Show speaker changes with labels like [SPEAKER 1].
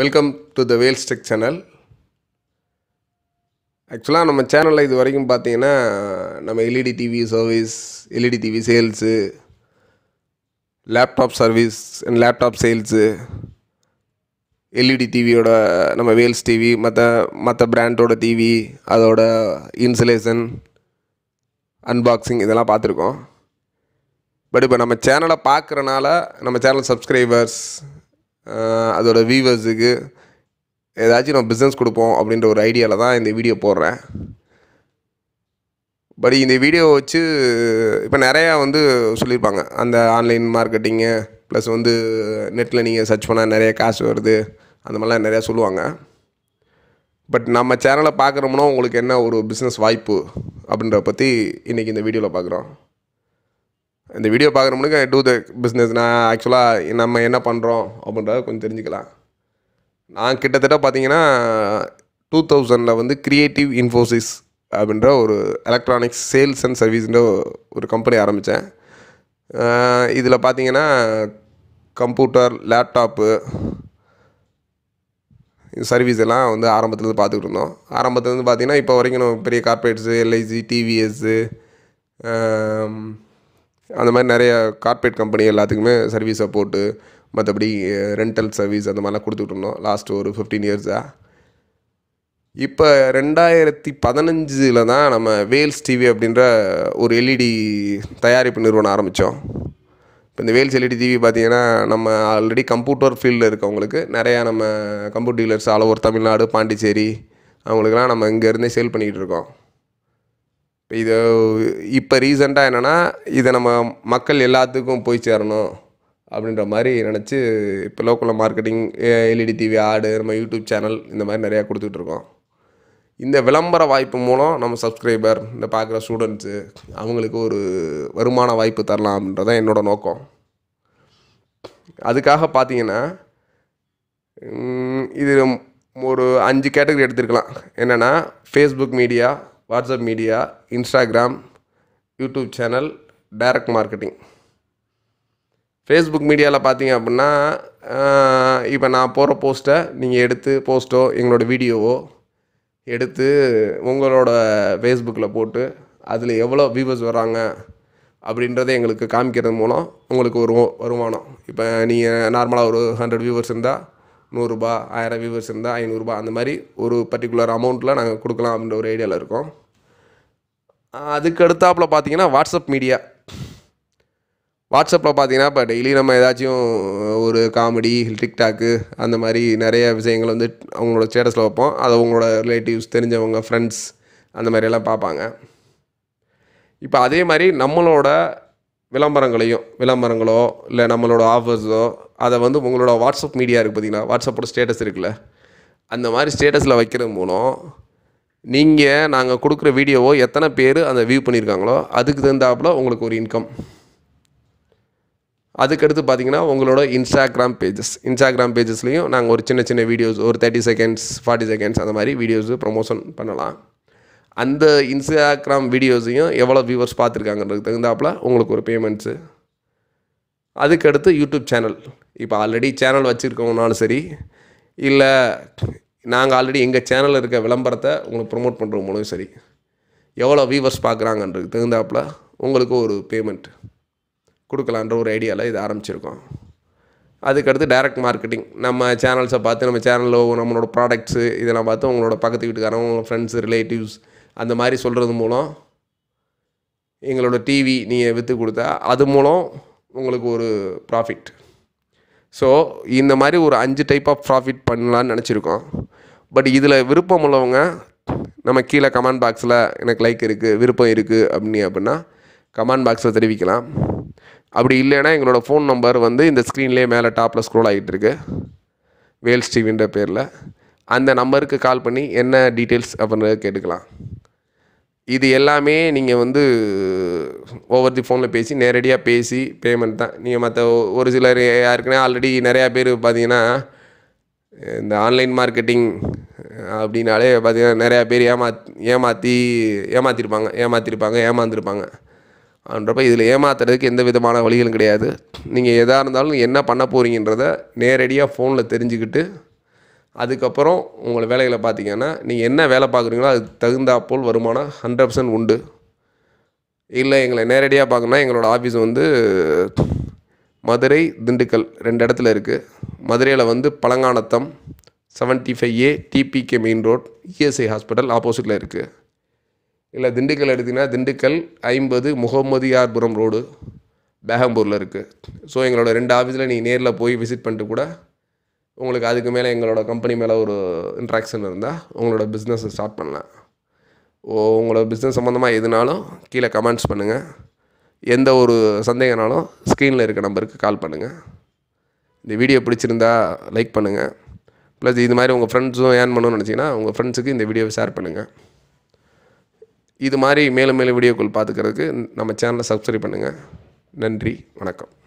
[SPEAKER 1] welcome to the Vel ஸ்டெக் channel ஆக்சுவலாக நம்ம சேனலில் இது வரைக்கும் பார்த்தீங்கன்னா நம்ம LED TV service LED TV sales laptop service and laptop sales LED டிவியோட நம்ம வேல்ஸ் டிவி மற்ற மற்ற பிராண்டோட டிவி அதோட இன்சுலேஷன் அன்பாக்சிங் இதெல்லாம் பார்த்துருக்கோம் பட் இப்போ நம்ம சேனலை பார்க்குறனால நம்ம சேனல் சப்ஸ்கிரைபர்ஸ் அதோட வியூவர்ஸுக்கு ஏதாச்சும் நம்ம பிஸ்னஸ் கொடுப்போம் அப்படின்ற ஒரு ஐடியாவில் தான் இந்த வீடியோ போடுறேன் பட் இந்த வீடியோ வச்சு இப்போ நிறையா வந்து சொல்லியிருப்பாங்க அந்த ஆன்லைன் மார்க்கெட்டிங்கு ப்ளஸ் வந்து நெட்டில் நீங்கள் சர்ச் பண்ணால் நிறைய காசு வருது அந்த மாதிரிலாம் நிறையா சொல்லுவாங்க பட் நம்ம சேனலை பார்க்குறோம்னா உங்களுக்கு என்ன ஒரு பிஸ்னஸ் வாய்ப்பு அப்படின்ற பற்றி இன்றைக்கி இந்த வீடியோவில் பார்க்குறோம் இந்த வீடியோ பார்க்குறவங்களுக்கு டூ த பிஸ்னஸ் நான் ஆக்சுவலாக நம்ம என்ன பண்ணுறோம் அப்படின்றத கொஞ்சம் தெரிஞ்சுக்கலாம் நான் கிட்டத்தட்ட பார்த்தீங்கன்னா டூ தௌசண்டில் வந்து க்ரியேட்டிவ் இன்ஃபோசிஸ் அப்படின்ற ஒரு எலக்ட்ரானிக்ஸ் சேல்ஸ் அண்ட் சர்வீஸ்ன்ற ஒரு கம்பெனி ஆரம்பித்தேன் இதில் பார்த்தீங்கன்னா கம்ப்யூட்டர் லேப்டாப்பு சர்வீஸ் எல்லாம் வந்து ஆரம்பத்துலேருந்து பார்த்துக்கிட்டு இருந்தோம் ஆரம்பத்துலேருந்து பார்த்தீங்கன்னா இப்போ வரைக்கும் பெரிய கார்பரேட்ஸு எல்ஐசி டிவிஎஸ்ஸு அந்த மாதிரி நிறைய கார்ப்பரேட் கம்பெனி எல்லாத்துக்குமே சர்வீஸ் சப்போர்ட்டு மற்றபடி ரெண்டல் சர்வீஸ் அந்த மாதிரிலாம் கொடுத்துட்டு இருந்தோம் லாஸ்ட் ஒரு ஃபிஃப்டீன் இயர்ஸாக இப்போ ரெண்டாயிரத்தி பதினஞ்சில் தான் நம்ம வேல்ஸ் டிவி அப்படின்ற ஒரு எல்இடி e தயாரிப்பு நிறுவனம் ஆரம்பித்தோம் இப்போ இந்த வேல்ஸ் எல்இடி டிவி e பார்த்திங்கன்னா நம்ம ஆல்ரெடி கம்ப்யூட்டர் ஃபீல்டில் இருக்கவங்களுக்கு நிறையா நம்ம computer dealers all over Tamil Nadu Pondicherry அவங்களுக்குலாம் நம்ம இங்கேருந்தே சேல் பண்ணிக்கிட்டு இருக்கோம் இது இப்போ ரீசெண்டாக என்னென்னா இதை நம்ம மக்கள் எல்லாத்துக்கும் போய் சேரணும் அப்படின்ற மாதிரி நினச்சி இப்போ லோக்கலில் மார்க்கெட்டிங் எல்இடி டிவி ஆடு நம்ம யூடியூப் சேனல் இந்த மாதிரி நிறையா கொடுத்துட்ருக்கோம் இந்த விளம்பர வாய்ப்பு மூலம் நம்ம சப்ஸ்கிரைபர் இந்த பார்க்குற ஸ்டூடெண்ட்ஸு அவங்களுக்கு ஒரு வருமான வாய்ப்பு தரலாம் அப்படின்றதான் என்னோடய நோக்கம் அதுக்காக பார்த்தீங்கன்னா இது ஒரு அஞ்சு கேட்டகரி எடுத்துருக்கலாம் என்னென்னா Facebook media WhatsApp media Instagram YouTube channel direct marketing Facebook மீடியாவில் பார்த்தீங்க அப்படின்னா இப்போ நான் போகிற போஸ்ட்டை நீங்கள் எடுத்து போஸ்ட்டோ எங்களோட வீடியோவோ எடுத்து உங்களோட ஃபேஸ்புக்கில் போட்டு அதில் எவ்வளோ வியூவர்ஸ் வராங்க அப்படின்றத எங்களுக்கு காமிக்கிறது மூலம் உங்களுக்கு ஒரு வருமானம் இப்போ நீங்கள் நார்மலாக ஒரு ஹண்ட்ரட் வியூவர்ஸ் இருந்தால் நூறுரூபா ஆயிரம் வியூவர்ஸ் இருந்தால் ஐநூறுரூபா அந்த மாதிரி ஒரு பர்டிகுலர் அமௌண்ட்டில் நாங்கள் கொடுக்கலாம் அப்படின்ற ஒரு ஐடியாவில் இருக்கோம் அதுக்கு அடுத்தாப்பில் பார்த்தீங்கன்னா வாட்ஸ்அப் மீடியா வாட்ஸ்அப்பில் பார்த்தீங்கன்னா இப்போ டெய்லி நம்ம ஏதாச்சும் ஒரு காமெடி டிக்டாக்கு அந்த மாதிரி நிறைய விஷயங்கள் வந்து அவங்களோட ஸ்டேட்டஸில் வைப்போம் அது அவங்களோட ரிலேட்டிவ்ஸ் தெரிஞ்சவங்க ஃப்ரெண்ட்ஸ் அந்த மாதிரியெல்லாம் பார்ப்பாங்க இப்போ அதே மாதிரி நம்மளோட விளம்பரங்களையும் விளம்பரங்களோ இல்லை நம்மளோட ஆஃபர்ஸோ அதை வந்து உங்களோட வாட்ஸ்அப் மீடியா இருக்குது பார்த்தீங்களா வாட்ஸ்அப்போட ஸ்டேட்டஸ் இருக்குல்ல அந்த மாதிரி ஸ்டேட்டஸில் வைக்கிறது மூலம் நீங்கள் நாங்கள் கொடுக்குற வீடியோவோ எத்தனை பேர் அதை வியூ பண்ணியிருக்காங்களோ அதுக்கு தகுந்தாப்பில் உங்களுக்கு ஒரு இன்கம் அதுக்கடுத்து பார்த்தீங்கன்னா உங்களோட இன்ஸ்டாகிராம் பேஜஸ் இன்ஸ்டாகிராம் பேஜஸ்லேயும் நாங்கள் ஒரு சின்ன சின்ன வீடியோஸ் ஒரு தேர்ட்டி செகண்ட்ஸ் ஃபார்ட்டி செகண்ட்ஸ் அந்த மாதிரி வீடியோஸ் ப்ரொமோஷன் பண்ணலாம் அந்த இன்ஸ்டாகிராம் வீடியோஸையும் எவ்வளோ வியூவர்ஸ் பார்த்துருக்காங்கன்றது தகுந்தாப்பில் உங்களுக்கு ஒரு பேமெண்ட்ஸு அதுக்கடுத்து யூடியூப் சேனல் இப்போ ஆல்ரெடி சேனல் வச்சுருக்கவங்கனாலும் சரி இல்லை நாங்கள் ஆல்ரெடி எங்கள் சேனலில் இருக்க விளம்பரத்தை உங்களுக்கு ப்ரொமோட் பண்ணுறது மூலம் சரி எவ்வளோ வியூவர்ஸ் பார்க்குறாங்கன்றது தகுந்தாப்பில் உங்களுக்கு ஒரு பேமெண்ட் கொடுக்கலான்ற ஒரு ஐடியாவில் இது ஆரம்பிச்சிருக்கோம் அதுக்கடுத்து டைரக்ட் மார்க்கெட்டிங் நம்ம சேனல்ஸை பார்த்து நம்ம சேனலில் நம்மளோட ப்ராடக்ட்ஸு இதெல்லாம் பார்த்து உங்களோட பக்கத்து வீட்டுக்காரங்க உங்களோட ஃப்ரெண்ட்ஸு ரிலேட்டிவ்ஸ் அந்த மாதிரி சொல்கிறது மூலம் எங்களோட டிவி நீங்கள் விற்று கொடுத்தா அது மூலம் உங்களுக்கு ஒரு ப்ராஃபிட் ஸோ இந்த மாதிரி ஒரு அஞ்சு டைப் ஆஃப் ப்ராஃபிட் பண்ணலான்னு நினச்சிருக்கோம் பட் இதில் விருப்பம் உள்ளவங்க நம்ம கீழே கமெண்ட் பாக்ஸில் எனக்கு லைக் இருக்குது விருப்பம் இருக்குது அப்படின்னு அப்படின்னா கமெண்ட் பாக்ஸில் தெரிவிக்கலாம் அப்படி இல்லைன்னா எங்களோட ஃபோன் நம்பர் வந்து இந்த ஸ்க்ரீன்லேயே மேலே டாப்பில் ஸ்க்ரோல் ஆகிட்டு இருக்கு வேல்ஸ் டிவின்ற பேரில் அந்த நம்பருக்கு கால் பண்ணி என்ன டீட்டெயில்ஸ் அப்படின்றத கேட்டுக்கலாம் இது எல்லாமே நீங்கள் வந்து ஓவர் தி ஃபோனில் பேசி நேரடியாக பேசி பேமெண்ட் தான் நீங்கள் மற்ற ஒரு சிலர் யாருக்குன்னா ஆல்ரெடி நிறையா பேர் பார்த்தீங்கன்னா இந்த ஆன்லைன் மார்க்கெட்டிங் அப்படின்னாலே பார்த்திங்கன்னா நிறையா பேர் ஏமா ஏமாற்றி ஏமாற்றிருப்பாங்க ஏமாற்றிருப்பாங்க ஏமாந்துருப்பாங்க அப்படின்றப்ப இதில் ஏமாத்துறதுக்கு எந்த விதமான வழிகளும் கிடையாது நீங்கள் எதாக இருந்தாலும் என்ன பண்ண போகிறீங்கன்றத நேரடியாக ஃபோனில் தெரிஞ்சுக்கிட்டு அதுக்கப்புறம் உங்களை வேலைகளை பார்த்தீங்கன்னா நீங்கள் என்ன வேலை பார்க்குறீங்களோ அதுக்கு போல் வருமானம் ஹண்ட்ரட் பர்சன்ட் உண்டு இல்லை எங்களை நேரடியாக பார்க்கணுன்னா எங்களோட ஆஃபீஸ் வந்து மதுரை திண்டுக்கல் ரெண்டு இடத்துல இருக்குது மதுரையில் வந்து Palanganatham seventy five A TPK main road ESI hospital ஆப்போசிட்டில் இருக்குது இல்லை திண்டுக்கல் எடுத்திங்கன்னா திண்டுக்கல் ஐம்பது முகமதியார்புரம் ரோடு பேகம்பூரில் இருக்குது ஸோ எங்களோட ரெண்டு ஆஃபீஸில் நீங்கள் நேரில் போய் விசிட் பண்ணிட்டு கூட உங்களுக்கு அதுக்கு மேலே எங்களோட கம்பெனி மேலே ஒரு இன்ட்ராக்ஷன் இருந்தால் உங்களோட பிஸ்னஸை ஸ்டார்ட் பண்ணலாம் ஓ உங்களோட பிஸ்னஸ் சம்மந்தமாக எதுனாலும் கீழே கமெண்ட்ஸ் பண்ணுங்கள் எந்த ஒரு சந்தேகனாலும் ஸ்க்ரீனில் இருக்க நம்பருக்கு கால் பண்ணுங்கள் இந்த வீடியோ பிடிச்சிருந்தா லைக் பண்ணுங்கள் ப்ளஸ் இது மாதிரி உங்கள் ஃப்ரெண்ட்ஸும் ஏர்ன் பண்ணணும்னு நினச்சிங்கன்னா உங்கள் ஃப்ரெண்ட்ஸுக்கு இந்த வீடியோவை ஷேர் பண்ணுங்கள் இது மாதிரி மேலும் மேலும் வீடியோக்கள் பார்த்துக்கிறதுக்கு நம்ம சேனலை சப்ஸ்கிரைப் பண்ணுங்கள் நன்றி வணக்கம்